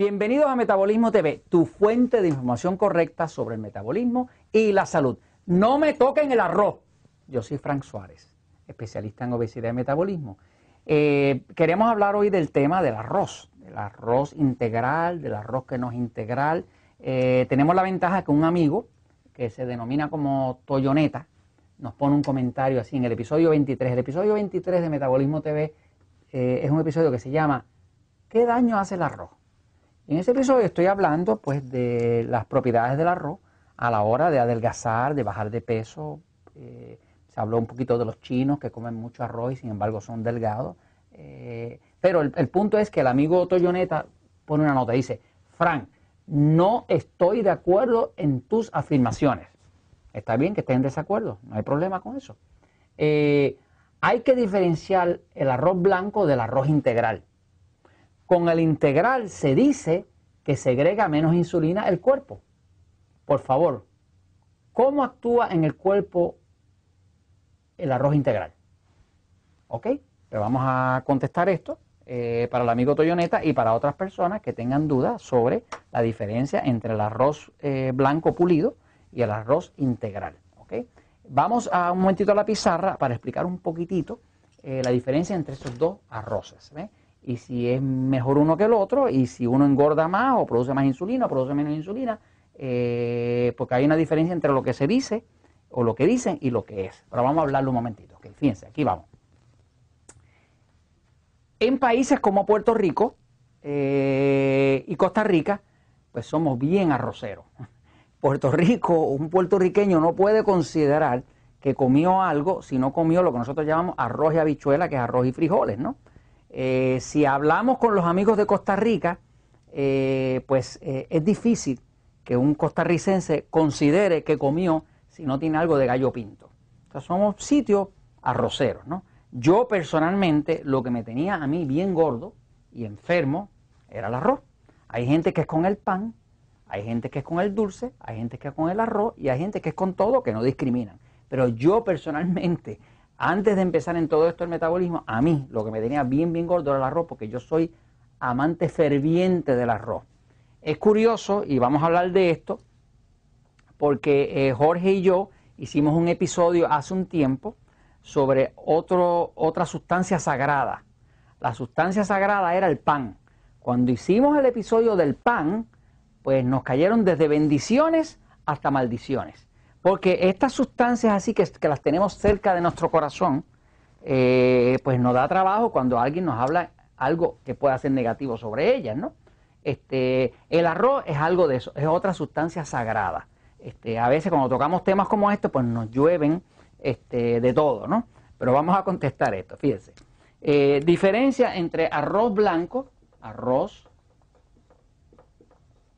Bienvenidos a Metabolismo TV, tu fuente de información correcta sobre el metabolismo y la salud. No me toquen el arroz. Yo soy Frank Suárez, especialista en obesidad y metabolismo. Eh, queremos hablar hoy del tema del arroz, del arroz integral, del arroz que no es integral. Eh, tenemos la ventaja que un amigo que se denomina como Toyoneta nos pone un comentario así en el episodio 23. El episodio 23 de Metabolismo TV eh, es un episodio que se llama ¿Qué daño hace el arroz? En ese episodio estoy hablando pues de las propiedades del arroz a la hora de adelgazar, de bajar de peso. Eh, se habló un poquito de los chinos que comen mucho arroz y sin embargo son delgados. Eh, pero el, punto es que el amigo Toyoneta pone una nota, y dice, Frank, no estoy de acuerdo en tus afirmaciones. Está bien que estén en desacuerdo, no hay problema con eso. Eh, hay que diferenciar el arroz blanco del arroz integral. Con el integral se dice que segrega menos insulina el cuerpo. Por favor, ¿cómo actúa en el cuerpo el arroz integral? ¿Ok? Pero vamos a contestar esto eh, para el amigo Toyoneta y para otras personas que tengan dudas sobre la diferencia entre el arroz eh, blanco pulido y el arroz integral. ¿Ok? Vamos a un momentito a la pizarra para explicar un poquitito eh, la diferencia entre estos dos arroces y si es mejor uno que el otro, y si uno engorda más o produce más insulina o produce menos insulina, eh, porque hay una diferencia entre lo que se dice o lo que dicen y lo que es. Ahora vamos a hablarlo un momentito. que fíjense, aquí vamos. En países como Puerto Rico eh, y Costa Rica, pues somos bien arroceros. Puerto Rico, un puertorriqueño no puede considerar que comió algo si no comió lo que nosotros llamamos arroz y habichuela, que es arroz y frijoles, ¿no? Eh, si hablamos con los amigos de Costa Rica, eh, pues eh, es difícil que un costarricense considere que comió si no tiene algo de gallo pinto. Entonces somos sitios arroceros, ¿no? Yo personalmente lo que me tenía a mí bien gordo y enfermo era el arroz. Hay gente que es con el pan, hay gente que es con el dulce, hay gente que es con el arroz y hay gente que es con todo que no discriminan. Pero yo personalmente antes de empezar en todo esto el metabolismo, a mí lo que me tenía bien, bien gordo era el arroz, porque yo soy amante ferviente del arroz. Es curioso, y vamos a hablar de esto, porque eh, Jorge y yo hicimos un episodio hace un tiempo sobre otra sustancia sagrada. La sustancia sagrada era el pan. Cuando hicimos el episodio del pan, pues nos cayeron desde bendiciones hasta maldiciones. Porque estas sustancias así que, las tenemos cerca de nuestro corazón, eh, pues nos da trabajo cuando alguien nos habla algo que pueda ser negativo sobre ellas, ¿no? Este, el arroz es algo de eso, es otra sustancia sagrada. Este, a veces cuando tocamos temas como estos, pues nos llueven este, de todo, ¿no? Pero vamos a contestar esto, fíjense. Eh, diferencia entre arroz blanco, arroz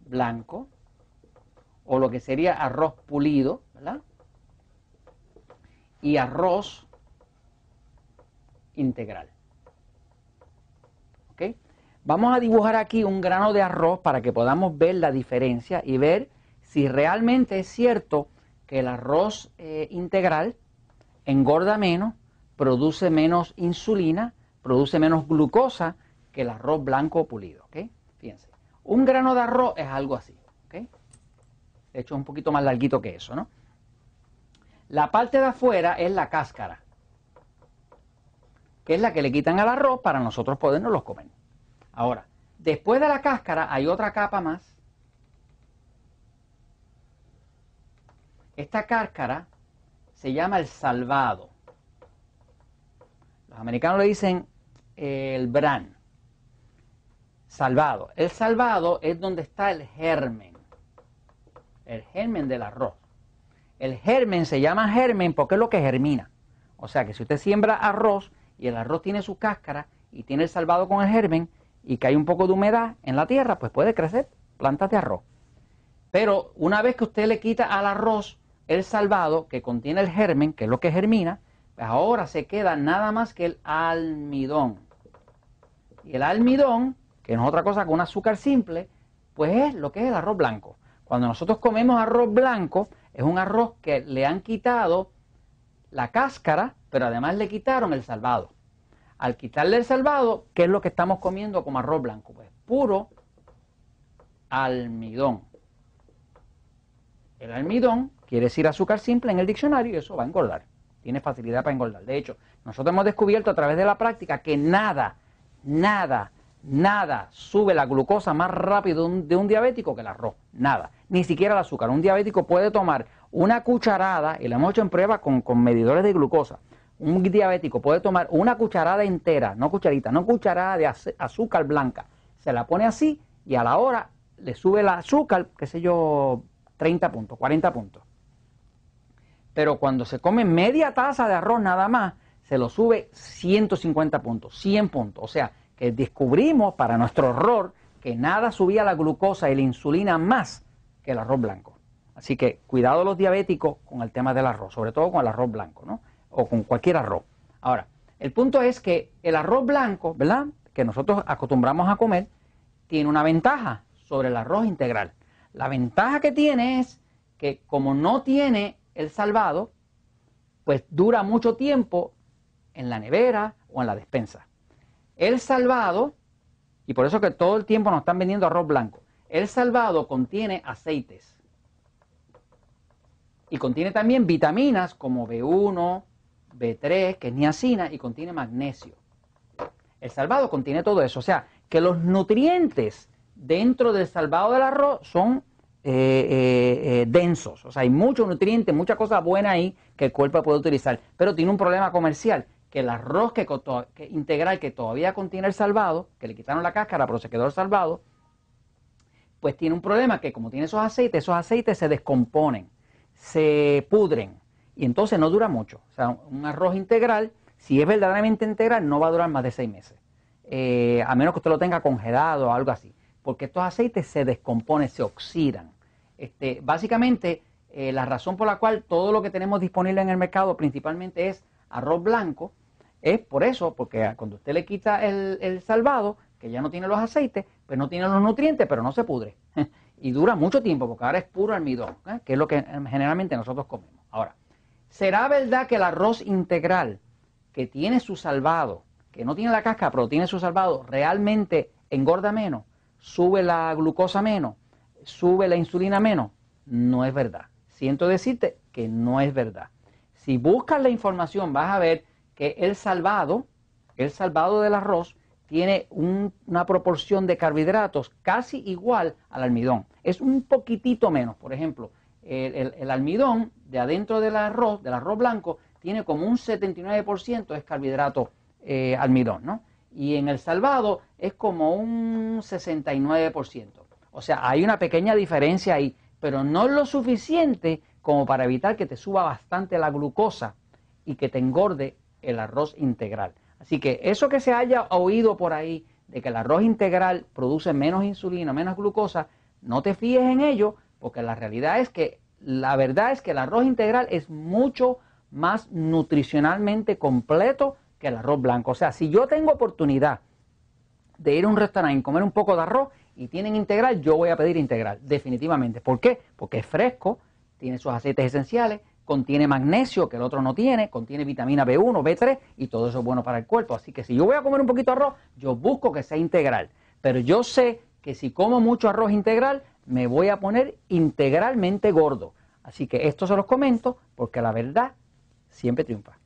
blanco, o lo que sería arroz pulido, y arroz integral. ¿Ok? Vamos a dibujar aquí un grano de arroz para que podamos ver la diferencia y ver si realmente es cierto que el arroz eh, integral engorda menos, produce menos insulina, produce menos glucosa que el arroz blanco pulido. ¿Ok? Fíjense. Un grano de arroz es algo así. ¿Ok? De hecho, es un poquito más larguito que eso, ¿no? La parte de afuera es la cáscara, que es la que le quitan al arroz para nosotros podernos los comer. Ahora, después de la cáscara hay otra capa más. Esta cáscara se llama el salvado. Los americanos le dicen el bran. Salvado. El salvado es donde está el germen. El germen del arroz. El germen se llama germen porque es lo que germina. O sea que si usted siembra arroz y el arroz tiene su cáscara y tiene el salvado con el germen y que hay un poco de humedad en la tierra, pues puede crecer plantas de arroz. Pero una vez que usted le quita al arroz el salvado que contiene el germen, que es lo que germina, pues ahora se queda nada más que el almidón. Y el almidón, que no es otra cosa que un azúcar simple, pues es lo que es el arroz blanco. Cuando nosotros comemos arroz blanco, es un arroz que le han quitado la cáscara, pero además le quitaron el salvado. Al quitarle el salvado, ¿qué es lo que estamos comiendo como arroz blanco? Pues puro almidón. El almidón quiere decir azúcar simple en el diccionario y eso va a engordar. Tiene facilidad para engordar. De hecho, nosotros hemos descubierto a través de la práctica que nada, nada Nada sube la glucosa más rápido de un diabético que el arroz. Nada. Ni siquiera el azúcar. Un diabético puede tomar una cucharada, y la hemos hecho en prueba con, con medidores de glucosa. Un diabético puede tomar una cucharada entera, no cucharita, no cucharada de azúcar blanca. Se la pone así y a la hora le sube el azúcar, qué sé yo, 30 puntos, 40 puntos. Pero cuando se come media taza de arroz nada más, se lo sube 150 puntos, 100 puntos. O sea, eh, descubrimos, para nuestro horror, que nada subía la glucosa y la insulina más que el arroz blanco. Así que cuidado los diabéticos con el tema del arroz, sobre todo con el arroz blanco, ¿no? O con cualquier arroz. Ahora, el punto es que el arroz blanco, ¿verdad? Que nosotros acostumbramos a comer, tiene una ventaja sobre el arroz integral. La ventaja que tiene es que como no tiene el salvado, pues dura mucho tiempo en la nevera o en la despensa. El salvado, y por eso que todo el tiempo nos están vendiendo arroz blanco, el salvado contiene aceites. Y contiene también vitaminas como B1, B3, que es niacina, y contiene magnesio. El salvado contiene todo eso. O sea, que los nutrientes dentro del salvado del arroz son eh, eh, eh, densos. O sea, hay muchos nutrientes, muchas cosas buenas ahí que el cuerpo puede utilizar. Pero tiene un problema comercial, que el arroz que, integral que todavía contiene el salvado, que le quitaron la cáscara pero se quedó el salvado, pues tiene un problema que como tiene esos aceites, esos aceites se descomponen, se pudren y entonces no dura mucho. O sea, un arroz integral, si es verdaderamente integral, no va a durar más de seis meses, eh, a menos que usted lo tenga congelado o algo así, porque estos aceites se descomponen, se oxidan. Este, básicamente, eh, la razón por la cual todo lo que tenemos disponible en el mercado principalmente es arroz blanco, es por eso, porque cuando usted le quita el, salvado, que ya no tiene los aceites, pues no tiene los nutrientes, pero no se pudre. y dura mucho tiempo, porque ahora es puro almidón, ¿eh? que es lo que eh, generalmente nosotros comemos. Ahora, ¿será verdad que el arroz integral, que tiene su salvado, que no tiene la casca, pero tiene su salvado, realmente engorda menos, sube la glucosa menos, sube la insulina menos? No es verdad. Siento decirte que no es verdad. Si buscas la información, vas a ver el salvado, el salvado del arroz, tiene una proporción de carbohidratos casi igual al almidón. Es un poquitito menos. Por ejemplo, el, almidón de adentro del arroz, del arroz blanco, tiene como un 79% de carbohidrato eh, almidón, ¿no? Y en el salvado es como un 69%. O sea, hay una pequeña diferencia ahí, pero no es lo suficiente como para evitar que te suba bastante la glucosa y que te engorde el arroz integral. Así que eso que se haya oído por ahí de que el arroz integral produce menos insulina, menos glucosa, no te fíes en ello, porque la realidad es que la verdad es que el arroz integral es mucho más nutricionalmente completo que el arroz blanco. O sea, si yo tengo oportunidad de ir a un restaurante y comer un poco de arroz y tienen integral, yo voy a pedir integral, definitivamente. ¿Por qué? Porque es fresco, tiene sus aceites esenciales, contiene magnesio, que el otro no tiene, contiene vitamina B1, B3 y todo eso es bueno para el cuerpo. Así que si yo voy a comer un poquito de arroz, yo busco que sea integral. Pero yo sé que si como mucho arroz integral, me voy a poner integralmente gordo. Así que esto se los comento porque la verdad siempre triunfa.